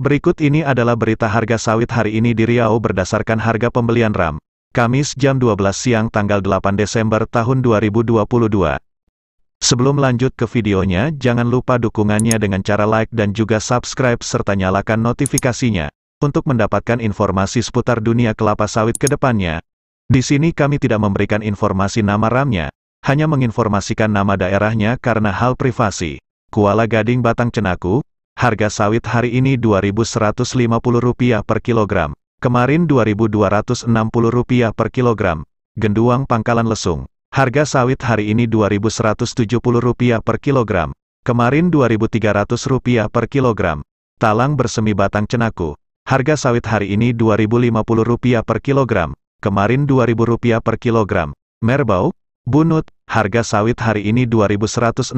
Berikut ini adalah berita harga sawit hari ini di Riau berdasarkan harga pembelian RAM, Kamis jam 12 siang tanggal 8 Desember tahun 2022. Sebelum lanjut ke videonya, jangan lupa dukungannya dengan cara like dan juga subscribe serta nyalakan notifikasinya, untuk mendapatkan informasi seputar dunia kelapa sawit ke depannya. Di sini kami tidak memberikan informasi nama RAM-nya, hanya menginformasikan nama daerahnya karena hal privasi. Kuala Gading Batang Cenaku, harga sawit hari ini Rp2.150 per kilogram, kemarin Rp2.260 per kilogram. Genduang Pangkalan Lesung, harga sawit hari ini Rp2.170 per kilogram, kemarin Rp2.300 per kilogram. Talang bersemi Batang Cenaku, harga sawit hari ini Rp2.050 per kilogram, kemarin Rp2.000 per kilogram. Merbau, bunut, harga sawit hari ini Rp2.160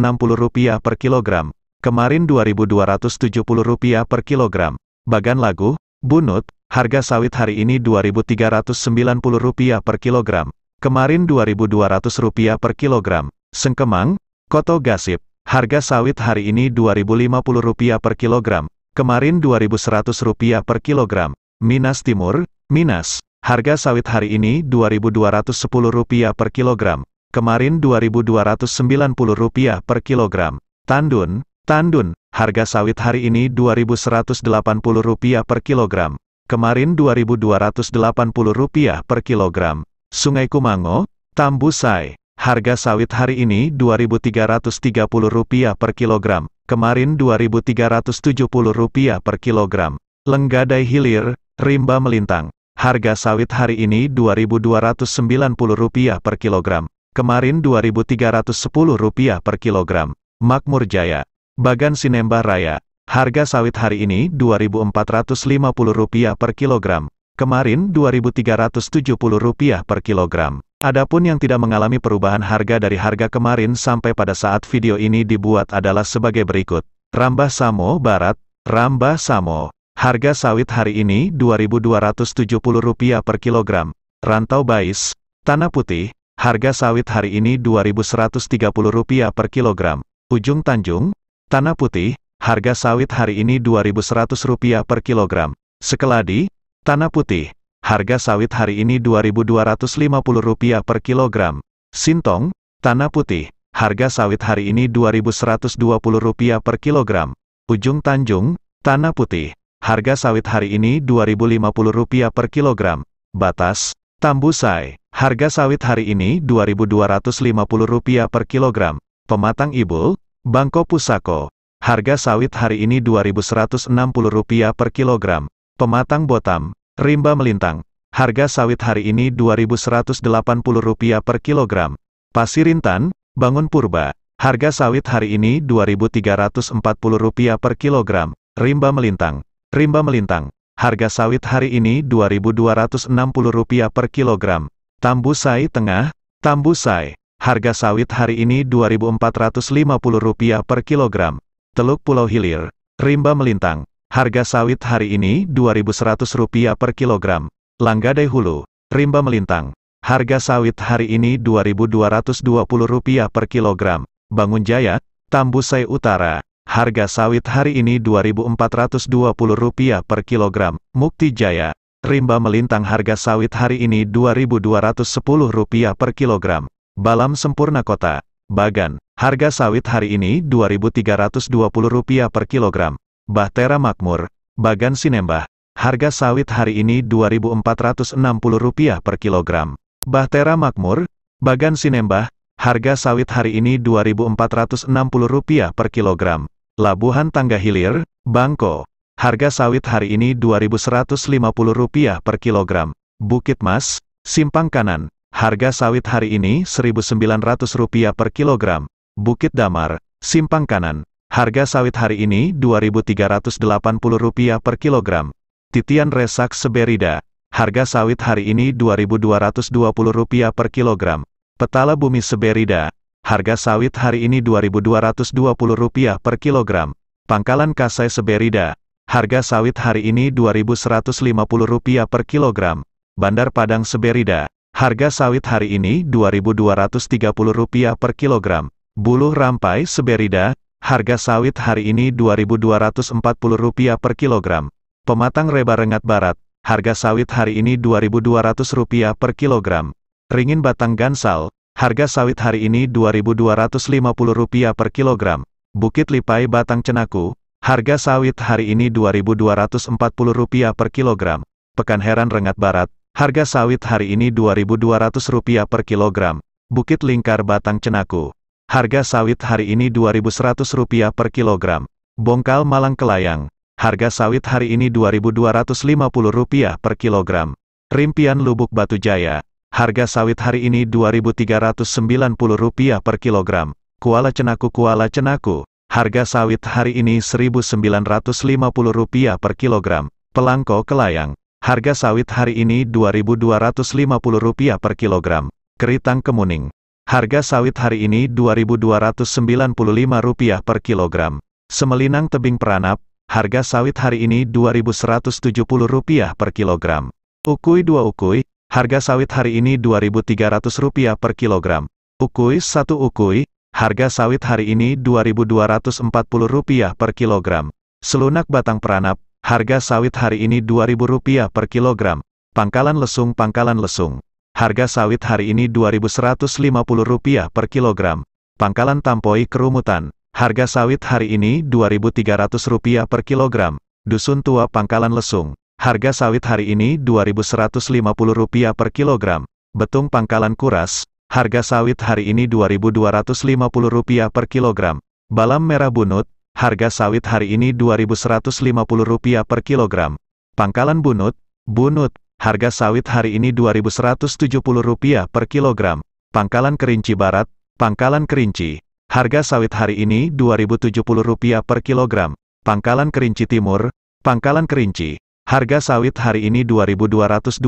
per kilogram, kemarin Rp2.270 per kilogram. Bagan lagu, bunut, harga sawit hari ini Rp2.390 per kilogram, kemarin Rp2.200 per kilogram. Sengkemang, koto gasip, harga sawit hari ini Rp2.050 per kilogram, kemarin Rp2.100 per kilogram. Minas Timur, Minas. Harga sawit hari ini Rp2.210 per kilogram, kemarin Rp2.290 per kilogram. Tandun, tandun, harga sawit hari ini Rp2.180 per kilogram, kemarin Rp2.280 per kilogram. Sungai Kumango, Tambusai, harga sawit hari ini Rp2.330 per kilogram, kemarin Rp2.370 per kilogram. Lenggadai Hilir, Rimba Melintang, Harga sawit hari ini Rp2.290 per kilogram. Kemarin Rp2.310 per kilogram. Makmur Jaya. Bagan Sinembah Raya. Harga sawit hari ini Rp2.450 per kilogram. Kemarin Rp2.370 per kilogram. Adapun yang tidak mengalami perubahan harga dari harga kemarin sampai pada saat video ini dibuat adalah sebagai berikut. Rambah Samo Barat, Rambah Samo Harga sawit hari ini Rp2.270 per kilogram. Rantau Bais, Tanah Putih, harga sawit hari ini Rp2.130 per kilogram. Ujung Tanjung, Tanah Putih, harga sawit hari ini Rp2.100 per kilogram. Sekeladi, Tanah Putih, harga sawit hari ini Rp2.250 per kilogram. Sintong, Tanah Putih, harga sawit hari ini Rp2.120 per kilogram. Ujung Tanjung, Tanah Putih, Harga sawit hari ini Rp2.050 per kilogram. Batas, Tambusai. Harga sawit hari ini Rp2.250 per kilogram. Pematang Ibul, Bangko Pusako. Harga sawit hari ini Rp2.160 per kilogram. Pematang Botam, Rimba Melintang. Harga sawit hari ini Rp2.180 per kilogram. Pasirintan, Bangun Purba. Harga sawit hari ini Rp2.340 per kilogram. Rimba Melintang. Rimba melintang. Harga sawit hari ini Rp2.260 per kilogram. Tambusai tengah, Tambusai. Harga sawit hari ini Rp2.450 per kilogram. Teluk Pulau Hilir, Rimba melintang. Harga sawit hari ini Rp2.100 per kilogram. Langgadai Hulu, Rimba melintang. Harga sawit hari ini Rp2.220 per kilogram. Bangun Jaya, Tambusai Utara. Harga sawit hari ini Rp2.420 per kilogram. Mukti Jaya. Rimba melintang harga sawit hari ini Rp2.210 per kilogram. Balam Sempurna Kota. Bagan. Harga sawit hari ini Rp2.320 per kilogram. Bahtera Makmur. Bagan Sinembah. Harga sawit hari ini Rp2.460 per kilogram. Bahtera Makmur. Bagan Sinembah. Harga sawit hari ini Rp2.460 per kilogram. Labuhan Tangga Hilir, Bangko. Harga sawit hari ini Rp2.150 per kilogram. Bukit Mas, Simpang Kanan. Harga sawit hari ini Rp1.900 per kilogram. Bukit Damar, Simpang Kanan. Harga sawit hari ini Rp2.380 per kilogram. Titian Resak Seberida. Harga sawit hari ini Rp2.220 per kilogram. Petala Bumi Seberida. Harga sawit hari ini Rp2.220 per kilogram. Pangkalan Kasai Seberida. Harga sawit hari ini Rp2.150 per kilogram. Bandar Padang Seberida. Harga sawit hari ini Rp2.230 per kilogram. Buluh Rampai Seberida. Harga sawit hari ini Rp2.240 per kilogram. Pematang Reba Rengat Barat. Harga sawit hari ini Rp2.200 per kilogram. Ringin Batang Gansal. Harga sawit hari ini Rp2.250 per kilogram. Bukit Lipai Batang Cenaku, harga sawit hari ini Rp2.240 per kilogram. Pekan Heran Rengat Barat, harga sawit hari ini Rp2.200 per kilogram. Bukit Lingkar Batang Cenaku, harga sawit hari ini Rp2.100 per kilogram. Bongkal Malang Kelayang, harga sawit hari ini Rp2.250 per kilogram. Rimpian Lubuk Batu Jaya, Harga sawit hari ini Rp2.390 per kilogram. Kuala Cenaku Kuala Cenaku, harga sawit hari ini Rp1.950 per kilogram. Pelangko Kelayang, harga sawit hari ini Rp2.250 per kilogram. Keritang Kemuning, harga sawit hari ini Rp2.295 per kilogram. Semelinang Tebing Peranap, harga sawit hari ini Rp2.170 per kilogram. Ukui dua ukui, Harga sawit hari ini Rp2.300 per kilogram. Ukui 1 ukui, harga sawit hari ini Rp2.240 per kilogram. Selunak batang peranap, harga sawit hari ini Rp2.000 per kilogram. Pangkalan lesung pangkalan lesung. Harga sawit hari ini Rp2.150 per kilogram. Pangkalan tampoi kerumutan. Harga sawit hari ini Rp2.300 per kilogram. Dusun tua pangkalan lesung. Harga sawit hari ini Rp2.150 per kilogram. Betung pangkalan kuras, harga sawit hari ini Rp2.250 per kilogram. Balam merah bunut, harga sawit hari ini Rp2.150 per kilogram. Pangkalan bunut, bunut, harga sawit hari ini Rp2.170 per kilogram. Pangkalan kerinci barat, pangkalan kerinci, harga sawit hari ini Rp2.070 per kilogram. Pangkalan kerinci timur, pangkalan kerinci. Harga sawit hari ini Rp2.220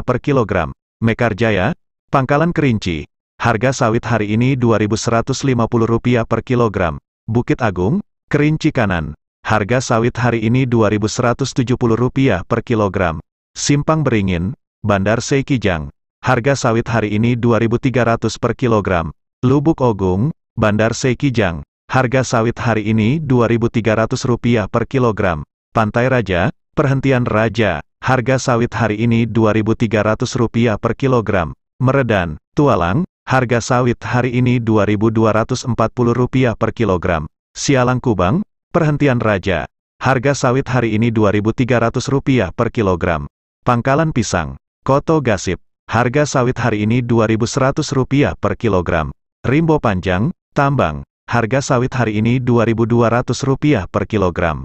per kilogram. Mekar Jaya, Pangkalan Kerinci. Harga sawit hari ini Rp2.150 per kilogram. Bukit Agung, Kerinci Kanan. Harga sawit hari ini Rp2.170 per kilogram. Simpang Beringin, Bandar Seikijang. Harga sawit hari ini Rp2.300 per kilogram. Lubuk Ogung, Bandar Seikijang. Harga sawit hari ini Rp2.300 per kilogram. Pantai Raja, Perhentian Raja, harga sawit hari ini Rp2.300 per kilogram. Meredan, Tualang, harga sawit hari ini Rp2.240 per kilogram. Sialang Kubang, perhentian Raja, harga sawit hari ini Rp2.300 per kilogram. Pangkalan Pisang, Koto Gasip, harga sawit hari ini Rp2.100 per kilogram. Rimbo Panjang, Tambang, harga sawit hari ini Rp2.200 per kilogram.